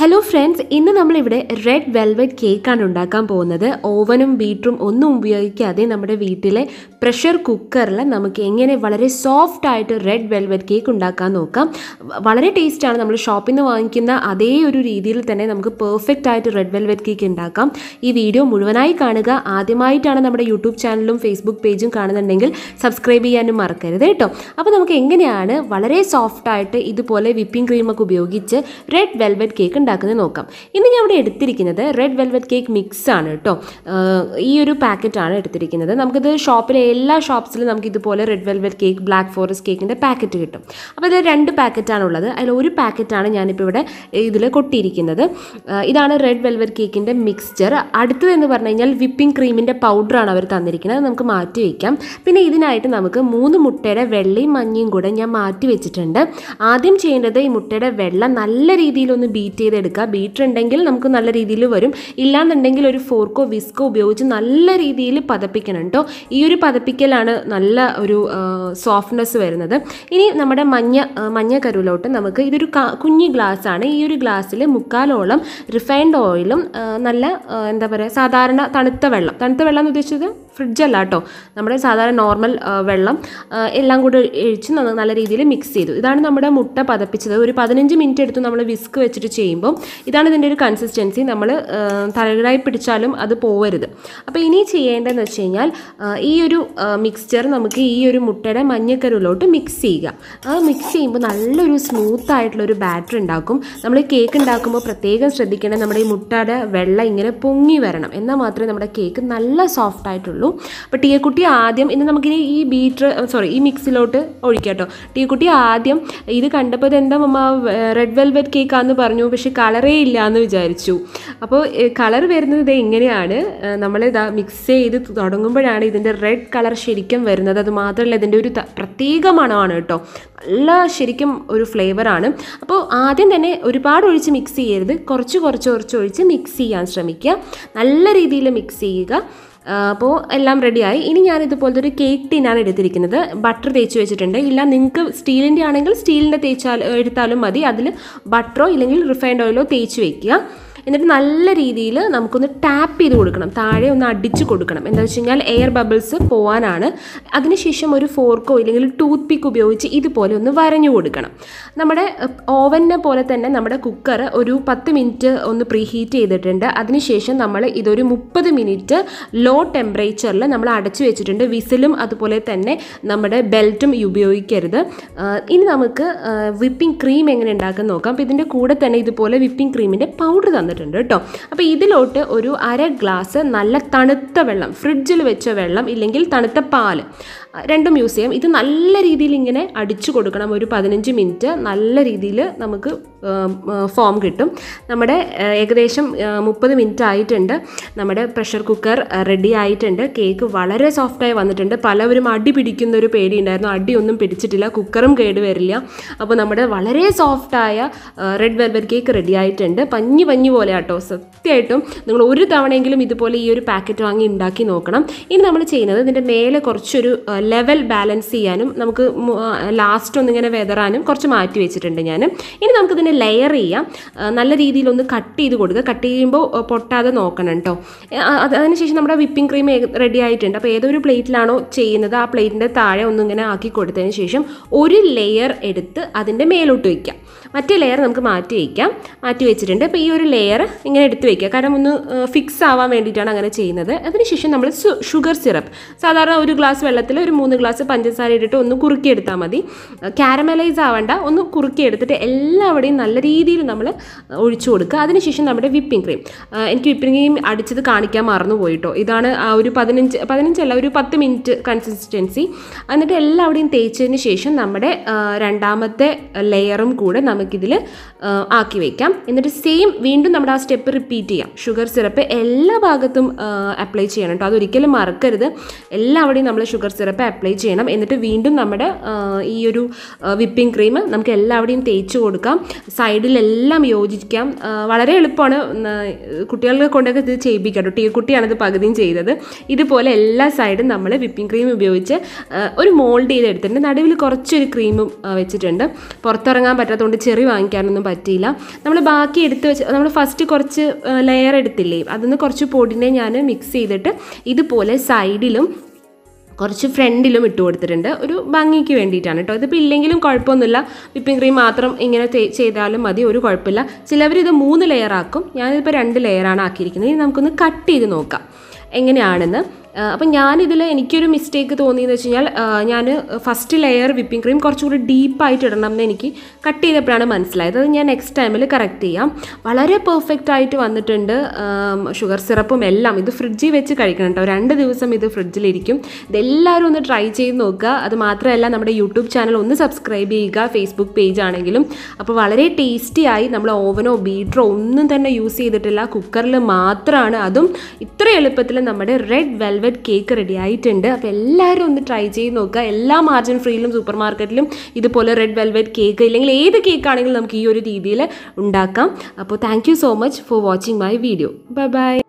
hello friends ഇന്ന് നമ്മളിവിടെ red velvet കേക്കാണ് ഉണ്ടാക്കാൻ പോകുന്നത് ഓവനും ബീറ്ററും ഒന്നും ഉപയോഗിക്കാതെ നമ്മുടെ വീട്ടിലെ പ്രഷർ കുക്കറിൽ നമുക്ക് എങ്ങനെ വളരെ സോഫ്റ്റ് ആയിട്ട് റെഡ് വെൽവെറ്റ് കേക്ക് ഉണ്ടാക്കാൻ നോക്കാം വളരെ ടേസ്റ്റാണ് നമ്മൾ ഷോപ്പിൽ നിന്ന് വാങ്ങിക്കുന്ന അതേ ഒരു രീതിയിൽ തന്നെ നമുക്ക് പെർഫെക്റ്റ് ആയിട്ട് റെഡ് വെൽവെറ്റ് കേക്ക് ഉണ്ടാക്കാം ഈ വീഡിയോ മുഴുവനായി കാണുക ആദ്യമായിട്ടാണ് നമ്മുടെ യൂട്യൂബ് ചാനലും ഫേസ്ബുക്ക് പേജും കാണുന്നുണ്ടെങ്കിൽ സബ്സ്ക്രൈബ് ചെയ്യാനും മറക്കരുത് കേട്ടോ അപ്പോൾ നമുക്ക് എങ്ങനെയാണ് വളരെ സോഫ്റ്റ് ആയിട്ട് ഇതുപോലെ വിപ്പിംഗ് ക്രീമൊക്കെ ഉപയോഗിച്ച് റെഡ് വെൽവെറ്റ് കേക്ക് ഉണ്ടാക്കുന്നത് നോക്കാം ഇന്ന് ഞാൻ ഇവിടെ എടുത്തിരിക്കുന്നത് റെഡ് വെൽവെറ്റ് കേക്ക് മിക്സ് ആണ് കേട്ടോ ഈ ഒരു പാക്കറ്റാണ് എടുത്തിരിക്കുന്നത് നമുക്കിത് ഷോപ്പിലെ എല്ലാ ഷോപ്സിലും നമുക്ക് ഇതുപോലെ red velvet cake black forest കേക്കിൻ്റെ പാക്കറ്റ് കിട്ടും അപ്പോൾ ഇതിൽ രണ്ട് പാക്കറ്റാണുള്ളത് അതിൽ ഒരു പാക്കറ്റാണ് ഞാനിപ്പോൾ ഇവിടെ ഇതിൽ കൊട്ടിയിരിക്കുന്നത് ഇതാണ് റെഡ് വെൽവെറ്റ് കേക്കിൻ്റെ മിക്സ്ചർ അടുത്തത് എന്ന് പറഞ്ഞു കഴിഞ്ഞാൽ വിപ്പിംഗ് ക്രീമിൻ്റെ പൗഡറാണ് അവർ തന്നിരിക്കുന്നത് നമുക്ക് മാറ്റി വയ്ക്കാം പിന്നെ ഇതിനായിട്ട് നമുക്ക് മൂന്ന് മുട്ടയുടെ വെള്ളയും മഞ്ഞയും കൂടെ ഞാൻ മാറ്റി വെച്ചിട്ടുണ്ട് ആദ്യം ചെയ്യേണ്ടത് ഈ മുട്ടയുടെ വെള്ളം നല്ല രീതിയിലൊന്ന് ബീറ്റ് ചെയ്ത് ചെയ്തെടുക്കുക ബീറ്റർ ഉണ്ടെങ്കിൽ നമുക്ക് നല്ല രീതിയിൽ വരും ഇല്ലാന്നുണ്ടെങ്കിൽ ഒരു ഫോർക്കോ വിസ്കോ ഉപയോഗിച്ച് നല്ല രീതിയിൽ പതപ്പിക്കണം കേട്ടോ ഈ ഒരു പതപ്പിക്കലാണ് നല്ല ഒരു സോഫ്റ്റ്നെസ് വരുന്നത് ഇനി നമ്മുടെ മഞ്ഞ മഞ്ഞ കരുവിലോട്ട് നമുക്ക് ഇതൊരു കുഞ്ഞു ഗ്ലാസ് ആണ് ഈ ഒരു ഗ്ലാസ്സിൽ മുക്കാലോളം റിഫൈൻഡ് ഓയിലും നല്ല എന്താ പറയുക സാധാരണ തണുത്ത വെള്ളം തണുത്ത വെള്ളം എന്ന് ഉദ്ദേശിച്ചത് ഫ്രിഡ്ജല്ല കേട്ടോ നമ്മുടെ സാധാരണ നോർമൽ വെള്ളം എല്ലാം കൂടെ ഒഴിച്ച് നല്ല രീതിയിൽ മിക്സ് ചെയ്തു ഇതാണ് നമ്മുടെ മുട്ട പതപ്പിച്ചത് ഒരു പതിനഞ്ച് മിനിറ്റ് എടുത്ത് നമ്മൾ വിസ്ക് വെച്ചിട്ട് ചെയ്യുമ്പോൾ കഴിയുമ്പോൾ ഇതാണ് ഇതിൻ്റെ ഒരു കൺസിസ്റ്റൻസി നമ്മൾ തലകരായി പിടിച്ചാലും അത് പോവരുത് അപ്പോൾ ഇനി ചെയ്യേണ്ടതെന്ന് വെച്ച് കഴിഞ്ഞാൽ ഈ ഒരു മിക്സ്ചർ നമുക്ക് ഈ ഒരു മുട്ടയുടെ മഞ്ഞക്കരുവിലോട്ട് മിക്സ് ചെയ്യുക അത് മിക്സ് ചെയ്യുമ്പോൾ നല്ലൊരു സ്മൂത്ത് ആയിട്ടുള്ളൊരു ബാറ്റർ ഉണ്ടാക്കും നമ്മൾ കേക്ക് ഉണ്ടാക്കുമ്പോൾ പ്രത്യേകം ശ്രദ്ധിക്കേണ്ടത് നമ്മുടെ ഈ മുട്ടയുടെ വെള്ളം ഇങ്ങനെ പൊങ്ങി വരണം എന്നാൽ മാത്രമേ നമ്മുടെ കേക്ക് നല്ല സോഫ്റ്റ് ആയിട്ടുള്ളൂ അപ്പോൾ ടീയക്കുട്ടി ആദ്യം ഇന്ന് നമുക്കിനി ഈ ബീറ്റർ സോറി ഈ മിക്സിലോട്ട് ഒഴിക്കാം കേട്ടോ ടീക്കുട്ടി ആദ്യം ഇത് കണ്ടപ്പോൾ ഇത് എന്താ മമ്മ റെഡ് വെൽവെറ്റ് കേക്കാന്ന് പറഞ്ഞു പക്ഷേ കളറേ ഇല്ല എന്ന് വിചാരിച്ചു അപ്പോൾ കളർ വരുന്നത് ഇങ്ങനെയാണ് നമ്മൾ ഇതാ മിക്സ് ചെയ്ത് തുടങ്ങുമ്പോഴാണ് ഇതിൻ്റെ റെഡ് കളർ ശരിക്കും വരുന്നത് അത് മാത്രമല്ല ഇതിൻ്റെ ഒരു പ്രത്യേക മണമാണ് കേട്ടോ നല്ല ശരിക്കും ഒരു ഫ്ലേവറാണ് അപ്പോൾ ആദ്യം തന്നെ ഒരുപാട് ഒഴിച്ച് മിക്സ് ചെയ്യരുത് കുറച്ച് കുറച്ച് കുറച്ച് ഒഴിച്ച് മിക്സ് ചെയ്യാൻ ശ്രമിക്കുക നല്ല രീതിയിൽ മിക്സ് ചെയ്യുക അപ്പോൾ എല്ലാം റെഡിയായി ഇനി ഞാൻ ഇതുപോലത്തെ ഒരു കേക്ക് ടീനാണ് എടുത്തിരിക്കുന്നത് ബട്ടർ തേച്ച് വെച്ചിട്ടുണ്ട് ഇല്ല നിങ്ങൾക്ക് സ്റ്റീലിൻ്റെ ആണെങ്കിൽ സ്റ്റീലിൻ്റെ തേച്ചാൽ എടുത്താലും മതി അതിൽ ബട്ടറോ ഇല്ലെങ്കിൽ റിഫൈൻഡ് ഓയിലോ തേച്ച് വയ്ക്കുക എന്നിട്ട് നല്ല രീതിയിൽ നമുക്കൊന്ന് ടാപ്പ് ചെയ്ത് കൊടുക്കണം താഴെ ഒന്ന് അടിച്ച് കൊടുക്കണം എന്താ വെച്ച് കഴിഞ്ഞാൽ എയർ ബബിൾസ് പോകാനാണ് അതിനുശേഷം ഒരു ഫോർക്കോ ഇല്ലെങ്കിൽ ടൂത്ത് പിക്ക് ഉപയോഗിച്ച് ഇതുപോലെ ഒന്ന് വരഞ്ഞു കൊടുക്കണം നമ്മുടെ ഓവനെ പോലെ തന്നെ നമ്മുടെ കുക്കർ ഒരു പത്ത് മിനിറ്റ് ഒന്ന് പ്രീഹീറ്റ് ചെയ്തിട്ടുണ്ട് അതിനുശേഷം നമ്മൾ ഇതൊരു മുപ്പത് മിനിറ്റ് ലോ ടെമ്പറേച്ചറിൽ നമ്മൾ അടച്ചു വെച്ചിട്ടുണ്ട് വിസിലും അതുപോലെ തന്നെ നമ്മുടെ ബെൽറ്റും ഉപയോഗിക്കരുത് ഇനി നമുക്ക് വിപ്പിംഗ് ക്രീം എങ്ങനെ ഉണ്ടാക്കാൻ നോക്കാം അപ്പോൾ ഇതിൻ്റെ കൂടെ തന്നെ ഇതുപോലെ വിപ്പിംഗ് ക്രീമിൻ്റെ പൗഡർ തന്നിട്ടുണ്ട് തന്നിട്ടുണ്ട് കേട്ടോ അപ്പോൾ ഇതിലോട്ട് ഒരു അര ഗ്ലാസ് നല്ല തണുത്ത വെള്ളം ഫ്രിഡ്ജിൽ വെച്ച വെള്ളം ഇല്ലെങ്കിൽ തണുത്ത പാൽ രണ്ടും യൂസ് ചെയ്യാം ഇത് നല്ല രീതിയിൽ ഇങ്ങനെ അടിച്ചു കൊടുക്കണം ഒരു പതിനഞ്ച് മിനിറ്റ് നല്ല രീതിയിൽ നമുക്ക് ഫോം കിട്ടും നമ്മുടെ ഏകദേശം മുപ്പത് മിനിറ്റ് ആയിട്ടുണ്ട് നമ്മുടെ പ്രഷർ കുക്കർ റെഡി ആയിട്ടുണ്ട് കേക്ക് വളരെ സോഫ്റ്റായി വന്നിട്ടുണ്ട് പലവരും അടി പിടിക്കുന്ന ഒരു പേടി ഉണ്ടായിരുന്നു അടിയൊന്നും പിടിച്ചിട്ടില്ല കുക്കറും കേട് വരില്ല അപ്പോൾ നമ്മുടെ വളരെ സോഫ്റ്റായ റെഡ് വെൽവെറ്റ് കേക്ക് റെഡി ആയിട്ടുണ്ട് പഞ്ഞി പഞ്ഞി പോലെ ആട്ടോ സത്യമായിട്ടും നിങ്ങൾ ഒരു തവണയെങ്കിലും ഇതുപോലെ ഈ ഒരു പാക്കറ്റ് വാങ്ങി ഉണ്ടാക്കി നോക്കണം ഇനി നമ്മൾ ചെയ്യുന്നത് ഇതിൻ്റെ മേലെ കുറച്ചൊരു ലെവൽ ബാലൻസ് ചെയ്യാനും നമുക്ക് ലാസ്റ്റ് ഒന്നിങ്ങനെ വെതറാനും കുറച്ച് മാറ്റി വെച്ചിട്ടുണ്ട് ഞാൻ ഇനി നമുക്കിതിനെ ലെയർ ചെയ്യാം നല്ല രീതിയിലൊന്ന് കട്ട് ചെയ്ത് കൊടുക്കുക കട്ട് ചെയ്യുമ്പോൾ പൊട്ടാതെ നോക്കണം കേട്ടോ അതിനുശേഷം നമ്മുടെ വിപ്പിംഗ് ക്രീം റെഡി ആയിട്ടുണ്ട് അപ്പോൾ ഏതൊരു പ്ലേറ്റിലാണോ ചെയ്യുന്നത് ആ പ്ലേറ്റിൻ്റെ താഴെ ഒന്നിങ്ങനെ ആക്കി കൊടുത്തതിന് ശേഷം ഒരു ലെയർ എടുത്ത് അതിൻ്റെ മേലോട്ട് വയ്ക്കാം മറ്റേ ലെയർ നമുക്ക് മാറ്റി വയ്ക്കാം മാറ്റി വെച്ചിട്ടുണ്ട് അപ്പോൾ ഈ ഒരു ലെയർ ഇങ്ങനെ എടുത്ത് വയ്ക്കുക കാരണം ഒന്ന് ഫിക്സ് ആവാൻ വേണ്ടിയിട്ടാണ് അങ്ങനെ ചെയ്യുന്നത് അതിനുശേഷം നമ്മൾ ഷുഗർ സിറപ്പ് സാധാരണ ഒരു ഗ്ലാസ് വെള്ളത്തിൽ ഒരു മൂന്ന് ഗ്ലാസ് പഞ്ചസാര ഇട്ടിട്ട് ഒന്ന് കുറുക്കിയെടുത്താൽ മതി കാരമലൈസ് ആവണ്ട ഒന്ന് കുറുക്കിയെടുത്തിട്ട് എല്ലാവിടെയും നല്ല രീതിയിൽ നമ്മൾ ഒഴിച്ചു കൊടുക്കുക അതിനുശേഷം നമ്മുടെ വിപ്പിംഗ് ക്രീം എനിക്ക് വിപ്പിംഗ് ക്രീം അടിച്ചത് കാണിക്കാൻ മറന്നു പോയിട്ടോ ഇതാണ് ആ ഒരു പതിനഞ്ച് പതിനഞ്ചല്ല ഒരു പത്ത് മിനിറ്റ് കൺസിസ്റ്റൻസി എന്നിട്ട് എല്ലാവിടെയും തേച്ചതിന് ശേഷം നമ്മുടെ രണ്ടാമത്തെ ലെയറും കൂടെ നമുക്ക് നമുക്കിതിൽ ആക്കി വയ്ക്കാം എന്നിട്ട് സെയിം വീണ്ടും നമ്മുടെ ആ സ്റ്റെപ്പ് റിപ്പീറ്റ് ചെയ്യാം ഷുഗർ സിറപ്പ് എല്ലാ ഭാഗത്തും അപ്ലൈ ചെയ്യണം കേട്ടോ അതൊരിക്കലും മറക്കരുത് എല്ലാവിടെയും നമ്മൾ ഷുഗർ സിറപ്പ് അപ്ലൈ ചെയ്യണം എന്നിട്ട് വീണ്ടും നമ്മുടെ ഈ ഒരു വിപ്പിംഗ് ക്രീം നമുക്ക് എല്ലാവിടെയും തേച്ച് കൊടുക്കാം സൈഡിലെല്ലാം യോജിക്കാം വളരെ എളുപ്പമാണ് കുട്ടികളെ കൊണ്ടൊക്കെ ഇത് ചെയ്യിപ്പിക്കാം കേട്ടോ കുട്ടിയാണ് ഇത് പകുതിയും ചെയ്തത് ഇതുപോലെ എല്ലാ സൈഡും നമ്മൾ വിപ്പിംഗ് ക്രീം ഉപയോഗിച്ച് ഒരു മോൾഡ് ചെയ്തെടുത്തിട്ടുണ്ട് നടുവിൽ കുറച്ചൊരു ക്രീമും വെച്ചിട്ടുണ്ട് പുറത്തിറങ്ങാൻ പറ്റാത്തതുകൊണ്ട് ചെറി വാങ്ങിക്കാനൊന്നും പറ്റിയില്ല നമ്മൾ ബാക്കി എടുത്ത് വെച്ച് നമ്മൾ ഫസ്റ്റ് കുറച്ച് ലെയർ എടുത്തില്ലേ അതിന്ന് കുറച്ച് പൊടിനെ ഞാൻ മിക്സ് ചെയ്തിട്ട് ഇതുപോലെ സൈഡിലും കുറച്ച് ഫ്രണ്ടിലും ഇട്ട് കൊടുത്തിട്ടുണ്ട് ഒരു ഭംഗിക്ക് വേണ്ടിയിട്ടാണ് കേട്ടോ ഇതിപ്പോൾ ഇല്ലെങ്കിലും കുഴപ്പമൊന്നുമില്ല വിപ്പിംഗ് ക്രീം മാത്രം ഇങ്ങനെ ചെയ്താലും മതി ഒരു കുഴപ്പമില്ല ചിലവർ ഇത് മൂന്ന് ലെയർ ആക്കും ഞാനിതിപ്പോൾ രണ്ട് ലെയറാണ് ആക്കിയിരിക്കുന്നത് ഇനി നമുക്കൊന്ന് കട്ട് ചെയ്ത് നോക്കാം എങ്ങനെയാണെന്ന് അപ്പം ഞാനിതിൽ എനിക്കൊരു മിസ്റ്റേക്ക് തോന്നിയെന്ന് വെച്ച് കഴിഞ്ഞാൽ ഞാൻ ഫസ്റ്റ് ലെയർ വിപ്പിംഗ് ക്രീം കുറച്ചുകൂടി ഡീപ്പായിട്ട് ഇടണം എന്ന് എനിക്ക് കട്ട് ചെയ്തപ്പോഴാണ് മനസ്സിലായത് അത് ഞാൻ നെക്സ്റ്റ് ടൈമിൽ കറക്റ്റ് ചെയ്യാം വളരെ പെർഫെക്റ്റ് ആയിട്ട് വന്നിട്ടുണ്ട് ഷുഗർ സിറപ്പും എല്ലാം ഇത് ഫ്രിഡ്ജിൽ വെച്ച് കഴിക്കണം കേട്ടോ രണ്ട് ദിവസം ഇത് ഫ്രിഡ്ജിലിരിക്കും ഇതെല്ലാവരും ഒന്ന് ട്രൈ ചെയ്ത് നോക്കുക അത് മാത്രമല്ല നമ്മുടെ യൂട്യൂബ് ചാനൽ ഒന്ന് സബ്സ്ക്രൈബ് ചെയ്യുക ഫേസ്ബുക്ക് പേജ് ആണെങ്കിലും അപ്പോൾ വളരെ ടേസ്റ്റിയായി നമ്മൾ ഓവനോ ബീറ്ററോ ഒന്നും തന്നെ യൂസ് ചെയ്തിട്ടില്ല കുക്കറിൽ മാത്രമാണ് അതും ഇത്ര എളുപ്പത്തിൽ എളുപ്പത്തിൽ നമ്മുടെ റെഡ് വെൽവെറ്റ് കേക്ക് റെഡി ആയിട്ടുണ്ട് അപ്പോൾ എല്ലാവരും ഒന്ന് ട്രൈ ചെയ്ത് നോക്കുക എല്ലാ മാർജിൻ ഫ്രീയിലും സൂപ്പർ മാർക്കറ്റിലും ഇതുപോലെ റെഡ് വെൽവെറ്റ് കേക്ക് ഇല്ലെങ്കിൽ ഏത് കേക്ക് ആണെങ്കിലും നമുക്ക് ഈ ഒരു രീതിയിൽ ഉണ്ടാക്കാം അപ്പോൾ thank so much for watching my video bye by